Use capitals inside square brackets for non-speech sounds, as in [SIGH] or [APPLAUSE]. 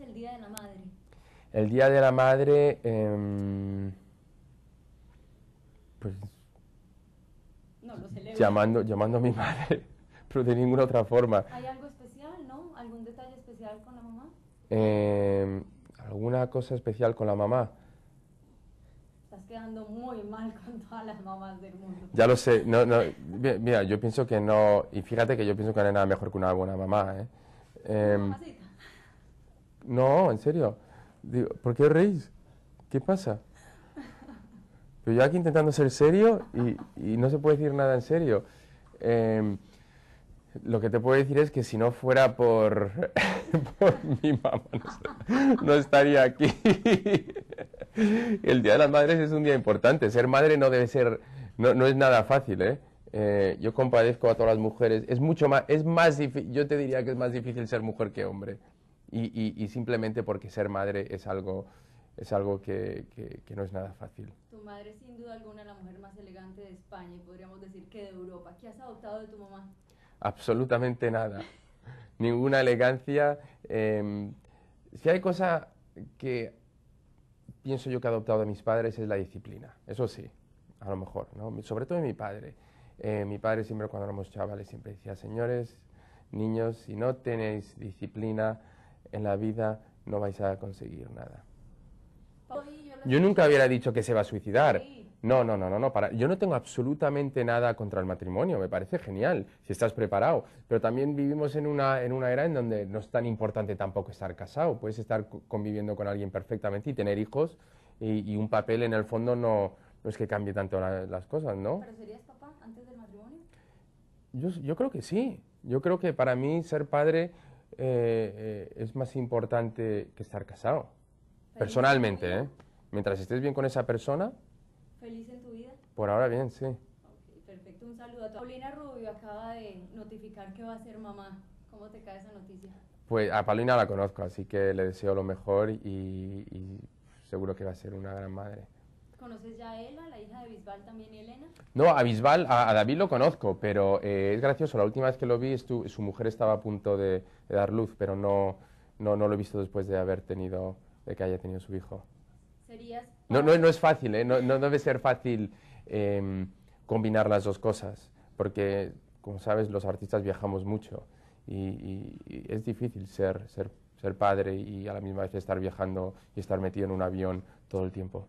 el Día de la Madre? El Día de la Madre, em, pues... Llamando, llamando a mi [LAUGHS] madre, pero de ninguna otra forma. ¿Hay algo especial, no? ¿Algún detalle especial con la mamá? Em, ¿Alguna cosa especial con la mamá? Estás quedando muy mal [LAUGHS] con todas las mamás del mundo. Ya lo sé. No, no, mira, yo pienso que no... Y fíjate que yo pienso que no hay nada mejor que una buena mamá, ¿eh? eh no, en serio. ¿por qué reís? ¿Qué pasa? Pero yo aquí intentando ser serio y, no se puede decir nada en serio. Em, lo que te puedo decir es que si no fuera por, [LAUGHS] mi mamá, no, estaría aquí. El Día de las Madres es un día importante. Ser madre no debe ser, no, es nada fácil, ¿eh? ¿eh? yo compadezco a todas las mujeres. Es mucho más, es más difícil, yo te diría que es más difícil ser mujer que hombre y, simplemente porque ser madre es algo, es algo que, que, no es nada fácil. Tu madre es sin duda alguna la mujer más elegante de España y podríamos decir que de Europa. ¿Qué has adoptado de tu mamá? Absolutamente nada. [LAUGHS] Ninguna elegancia. Em, si hay cosa que pienso yo que he adoptado de mis padres es la disciplina. Eso sí, a lo mejor, ¿no? sobre todo de mi padre. Eh, mi padre siempre cuando éramos chavales siempre decía, señores, niños, si no tenéis disciplina, en la vida no vais a conseguir nada. Yo nunca hubiera dicho que se va a suicidar. No, no, no, no, no. Para, yo no tengo absolutamente nada contra el matrimonio, me parece genial, si estás preparado. Pero también vivimos en una, era en donde no es tan importante tampoco estar casado. Puedes estar conviviendo con alguien perfectamente y tener hijos y, un papel en el fondo no, no es que cambie tanto las cosas, ¿no? ¿Pero serías papá antes del matrimonio? yo creo que sí. Yo creo que para mí ser padre eh, eh, es más importante que estar casado. Personalmente, ¿eh? Mientras estés bien con esa persona. ¿Feliz en tu vida? Por ahora bien, sí. perfecto, un saludo a Paulina Rubio acaba de notificar que va a ser mamá. ¿Cómo te cae esa noticia? Pues a Paulina la conozco, así que le deseo lo mejor y seguro que va a ser una gran madre. ¿Conoces ya a Ela, la hija de Bisbal también y Elena? No, a Bisbal, a, David lo conozco, pero eh, es gracioso. La última vez que lo vi, su mujer estaba a punto de, dar luz, pero no, lo he visto después de haber tenido, de que haya tenido su hijo. ¿Serías no, es fácil, eh, no, debe ser fácil em, combinar las dos cosas, porque, como sabes, los artistas viajamos mucho y, y es difícil ser, ser, ser padre y a la misma vez estar viajando y estar metido en un avión todo el tiempo.